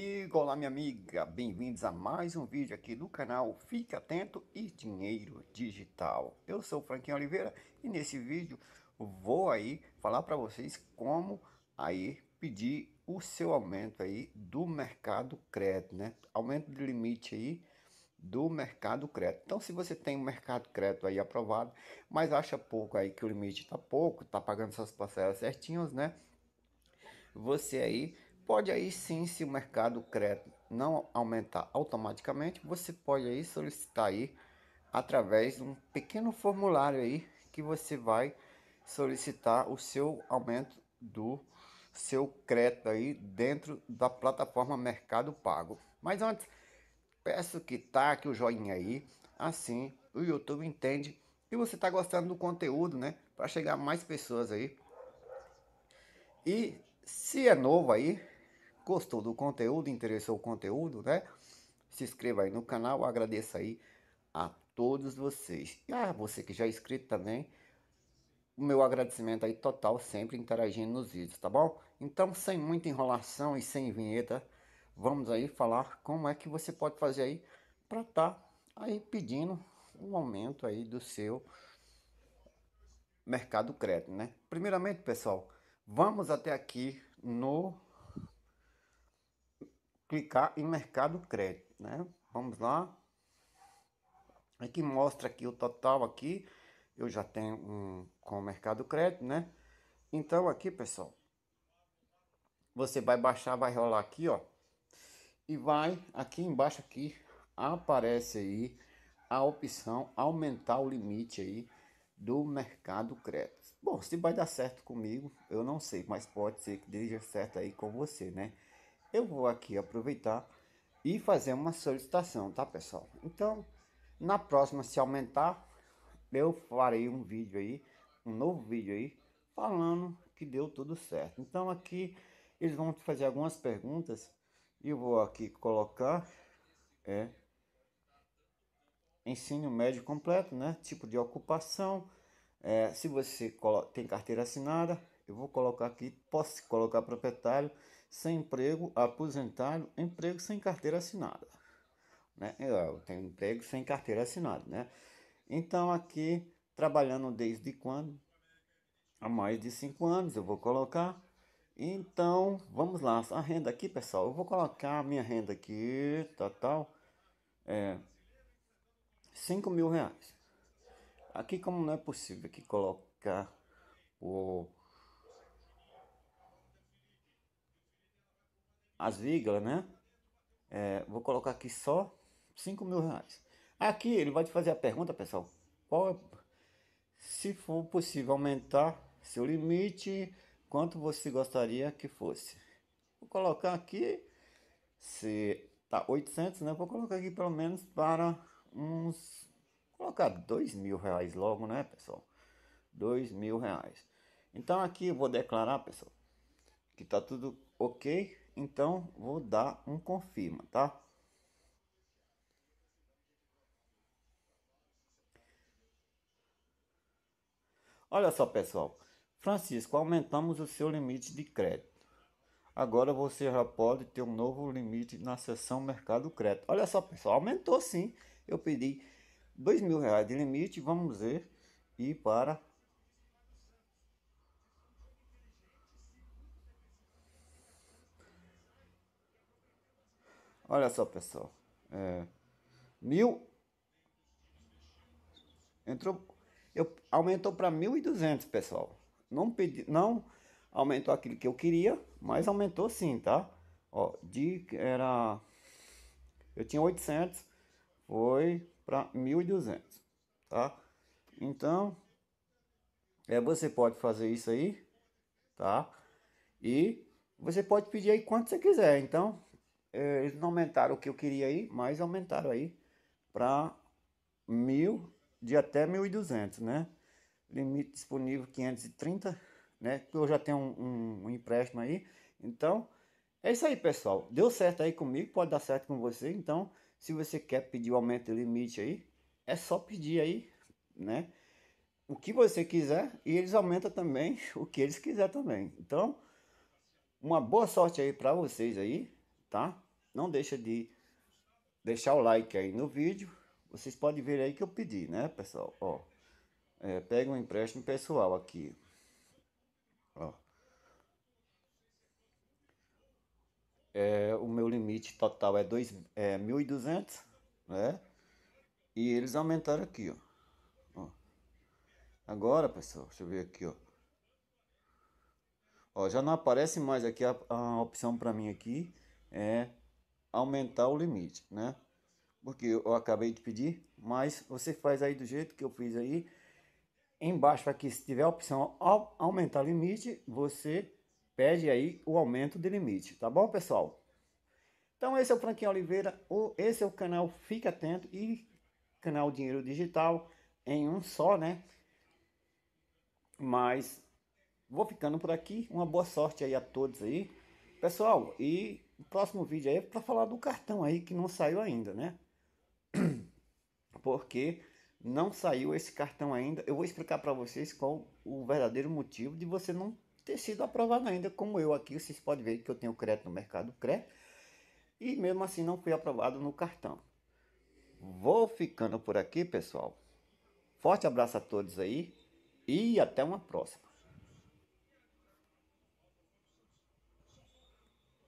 E olá minha amiga, bem-vindos a mais um vídeo aqui do canal Fique Atento e Dinheiro Digital. Eu sou o Franquinho Oliveira e nesse vídeo vou aí falar para vocês como aí pedir o seu aumento aí do mercado crédito, né? Aumento de limite aí do mercado crédito. Então se você tem o um mercado crédito aí aprovado, mas acha pouco aí que o limite está pouco, está pagando suas parcelas certinhas, né? Você aí pode aí sim, se o mercado crédito não aumentar automaticamente, você pode aí solicitar aí através de um pequeno formulário aí que você vai solicitar o seu aumento do seu crédito aí dentro da plataforma Mercado Pago. Mas antes, peço que taque o joinha aí, assim o YouTube entende que você está gostando do conteúdo, né? Para chegar mais pessoas aí. E se é novo aí, Gostou do conteúdo, interessou o conteúdo, né? Se inscreva aí no canal, agradeço aí a todos vocês. E a você que já é inscrito também, o meu agradecimento aí total, sempre interagindo nos vídeos, tá bom? Então, sem muita enrolação e sem vinheta, vamos aí falar como é que você pode fazer aí para estar tá aí pedindo um aumento aí do seu mercado crédito, né? Primeiramente, pessoal, vamos até aqui no clicar em mercado crédito, né? Vamos lá. Aqui mostra aqui o total aqui. Eu já tenho um com o mercado crédito, né? Então aqui, pessoal, você vai baixar, vai rolar aqui, ó. E vai aqui embaixo aqui aparece aí a opção aumentar o limite aí do mercado crédito. Bom, se vai dar certo comigo, eu não sei, mas pode ser que dê certo aí com você, né? eu vou aqui aproveitar e fazer uma solicitação, tá pessoal? Então, na próxima, se aumentar, eu farei um vídeo aí, um novo vídeo aí, falando que deu tudo certo. Então aqui eles vão te fazer algumas perguntas e eu vou aqui colocar é ensino médio completo, né? Tipo de ocupação, é, se você tem carteira assinada, eu vou colocar aqui, posso colocar proprietário sem emprego, aposentado, emprego sem carteira assinada. Né? Eu tenho emprego sem carteira assinada, né? Então aqui, trabalhando desde quando? Há mais de 5 anos eu vou colocar. Então, vamos lá, a renda aqui, pessoal, eu vou colocar a minha renda aqui, total, é, 5 mil reais. Aqui como não é possível que colocar o as vírgulas, né? É, vou colocar aqui só 5 mil reais. Aqui ele vai te fazer a pergunta, pessoal. Qual é, se for possível aumentar seu limite, quanto você gostaria que fosse? Vou colocar aqui, se tá 800, né? Vou colocar aqui pelo menos para uns, colocar dois mil reais logo, né, pessoal? Dois mil reais. Então aqui eu vou declarar, pessoal, que tá tudo ok então, vou dar um confirma, tá? Olha só, pessoal. Francisco, aumentamos o seu limite de crédito. Agora você já pode ter um novo limite na seção Mercado Crédito. Olha só, pessoal, aumentou sim. Eu pedi dois mil reais de limite. Vamos ver e para Olha só, pessoal. É, mil. Entrou. Eu, aumentou para 1.200, pessoal. Não pedi, não aumentou aquilo que eu queria, mas aumentou sim, tá? Ó, de era. Eu tinha 800, foi para 1.200, tá? Então, é, você pode fazer isso aí, tá? E você pode pedir aí quanto você quiser. Então, eh, eles não aumentaram o que eu queria aí, mas aumentaram aí para mil, de até 1.200, né? Limite disponível 530, né? Eu já tenho um, um, um, empréstimo aí. Então, é isso aí, pessoal. Deu certo aí comigo, pode dar certo com você. Então, se você quer pedir o aumento de limite aí, é só pedir aí, né? O que você quiser e eles aumentam também o que eles quiser também. Então, uma boa sorte aí para vocês aí tá? Não deixa de deixar o like aí no vídeo. Vocês podem ver aí que eu pedi, né, pessoal? Ó, é, pega um empréstimo pessoal aqui. Ó. É, o meu limite total é, dois, é 1.200, né? E eles aumentaram aqui, ó. ó. Agora, pessoal, deixa eu ver aqui, ó. ó já não aparece mais aqui a, a opção para mim aqui é aumentar o limite, né? Porque eu acabei de pedir, mas você faz aí do jeito que eu fiz aí. Embaixo aqui, se tiver a opção aumentar aumentar limite, você pede aí o aumento de limite, tá bom, pessoal? Então esse é o Franquinho Oliveira, esse é o canal Fica Atento e canal Dinheiro Digital em um só, né? Mas vou ficando por aqui, uma boa sorte aí a todos aí, pessoal, e o próximo vídeo aí é para falar do cartão aí que não saiu ainda, né? Porque não saiu esse cartão ainda. Eu vou explicar para vocês qual o verdadeiro motivo de você não ter sido aprovado ainda, como eu aqui, vocês podem ver que eu tenho crédito no mercado CRE e mesmo assim não fui aprovado no cartão. Vou ficando por aqui, pessoal. Forte abraço a todos aí e até uma próxima.